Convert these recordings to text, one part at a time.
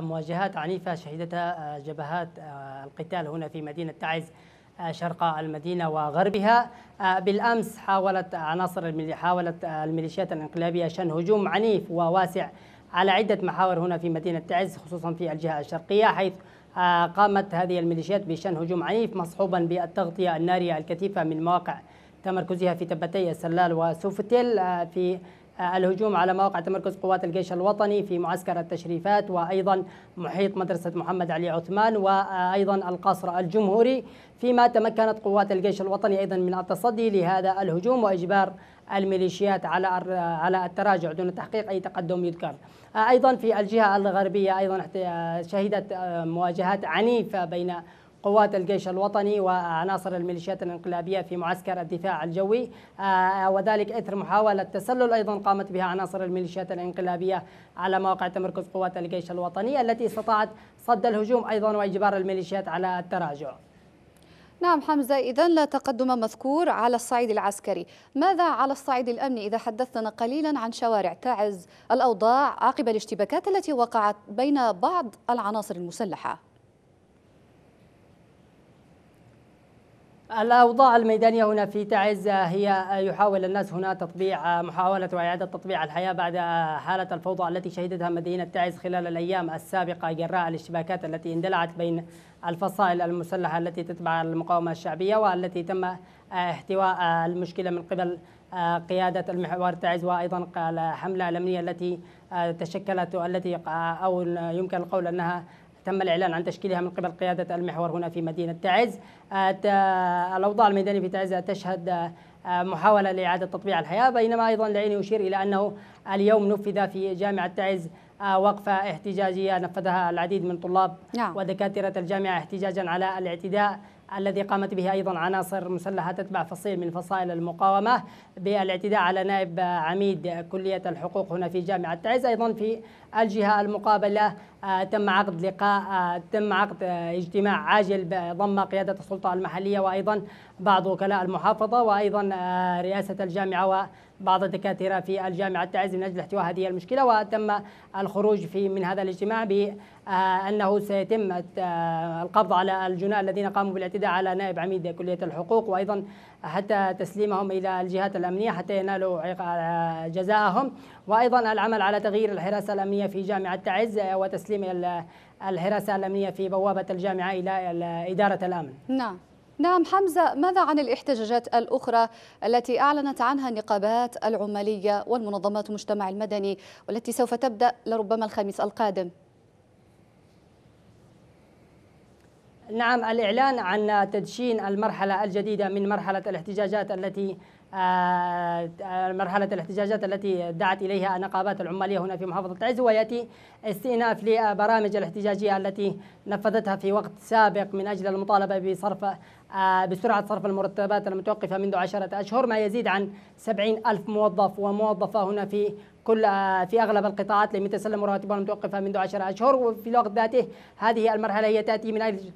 مواجهات عنيفة شهدتها آه، جبهات آه، القتال هنا في مدينة تعز آه، شرق المدينة وغربها بالأمس حاولت عناصر حاولت الميليشيات الانقلابية شن هجوم عنيف وواسع على عدة محاور هنا في مدينة تعز خصوصا في الجهة الشرقية حيث قامت هذه الميليشيات بشن هجوم عنيف مصحوبا بالتغطية النارية الكثيفة من مواقع تمركزها في تبتي السلال وسوفتيل في الهجوم على مواقع تمركز قوات الجيش الوطني في معسكر التشريفات وأيضا محيط مدرسة محمد علي عثمان وأيضا القصر الجمهوري فيما تمكنت قوات الجيش الوطني أيضا من التصدي لهذا الهجوم وإجبار الميليشيات على على التراجع دون تحقيق اي تقدم يذكر. ايضا في الجهه الغربيه ايضا شهدت مواجهات عنيفه بين قوات الجيش الوطني وعناصر الميليشيات الانقلابية في معسكر الدفاع الجوي آه، وذلك إثر محاولة تسلل أيضا قامت بها عناصر الميليشيات الانقلابية على مواقع تمركز قوات الجيش الوطني التي استطاعت صد الهجوم أيضا وإجبار الميليشيات على التراجع نعم حمزة إذا لا تقدم مذكور على الصعيد العسكري ماذا على الصعيد الأمني إذا حدثنا قليلا عن شوارع تعز الأوضاع عقب الاشتباكات التي وقعت بين بعض العناصر المسلحة الأوضاع الميدانية هنا في تعز هي يحاول الناس هنا تطبيع محاولة وإعادة تطبيع الحياة بعد حالة الفوضى التي شهدتها مدينة تعز خلال الأيام السابقة جراء الاشتباكات التي اندلعت بين الفصائل المسلحة التي تتبع المقاومة الشعبية والتي تم احتواء المشكلة من قبل آه، قيادة المحور تعز وأيضا الحملة الأمنية التي آه، تشكلت والتي آه، أو يمكن القول أنها تم الإعلان عن تشكيلها من قبل قيادة المحور هنا في مدينة تعز آه، الأوضاع الميدانية في تعز تشهد آه، محاولة لإعادة تطبيع الحياة بينما أيضا دعيني أشير إلى أنه اليوم نفذ في جامعة تعز آه، وقفة احتجاجية نفذها العديد من طلاب نعم. ودكاترة الجامعة احتجاجا على الاعتداء الذي قامت به أيضا عناصر مسلحة تتبع فصيل من فصائل المقاومة بالاعتداء على نائب عميد كلية الحقوق هنا في جامعة تعز أيضا في الجهة المقابلة آه، تم عقد لقاء آه، تم عقد آه، اجتماع عاجل ضم قيادة السلطة المحلية وأيضا بعض وكلاء المحافظة وأيضا رئاسة الجامعة وبعض الدكاترة في الجامعة تعز من أجل احتواء هذه المشكلة وتم الخروج في من هذا الاجتماع بأنه سيتم القبض على الجناء الذين قاموا بالاعتداء على نائب عميد كلية الحقوق وأيضا حتى تسليمهم إلى الجهات الأمنية حتى ينالوا جزاءهم وأيضا العمل على تغيير الحراسة الأمنية الأمنية في جامعة تعز وتسليم الحراسة الأمنية في بوابة الجامعة إلى إدارة الأمن نعم نعم حمزة ماذا عن الاحتجاجات الأخرى التي أعلنت عنها النقابات العمالية والمنظمات المجتمع المدني والتي سوف تبدأ لربما الخميس القادم نعم الإعلان عن تدشين المرحلة الجديدة من مرحلة الاحتجاجات التي آه، آه، مرحلة الاحتجاجات التي دعت إليها النقابات العمالية هنا في محافظة العز ويأتي استئناف لبرامج الاحتجاجية التي نفذتها في وقت سابق من أجل المطالبة بصرف آه، بسرعة صرف المرتبات المتوقفة منذ عشرة أشهر ما يزيد عن سبعين ألف موظف وموظفة هنا في كل في اغلب القطاعات لم يتسلموا رواتبهم المتوقفه منذ 10 اشهر وفي الوقت ذاته هذه المرحله هي تاتي من اجل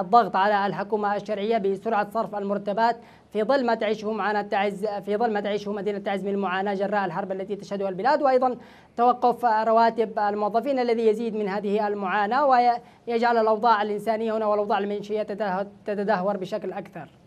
الضغط على الحكومه الشرعيه بسرعه صرف المرتبات في ظل ما تعيشه معاناة مدينة تعز في ظل ما تعيشه مدينة تعز من المعاناة جراء الحرب التي تشهدها البلاد وأيضا توقف رواتب الموظفين الذي يزيد من هذه المعاناة ويجعل الأوضاع الإنسانية هنا والأوضاع المنشية تتدهور بشكل أكثر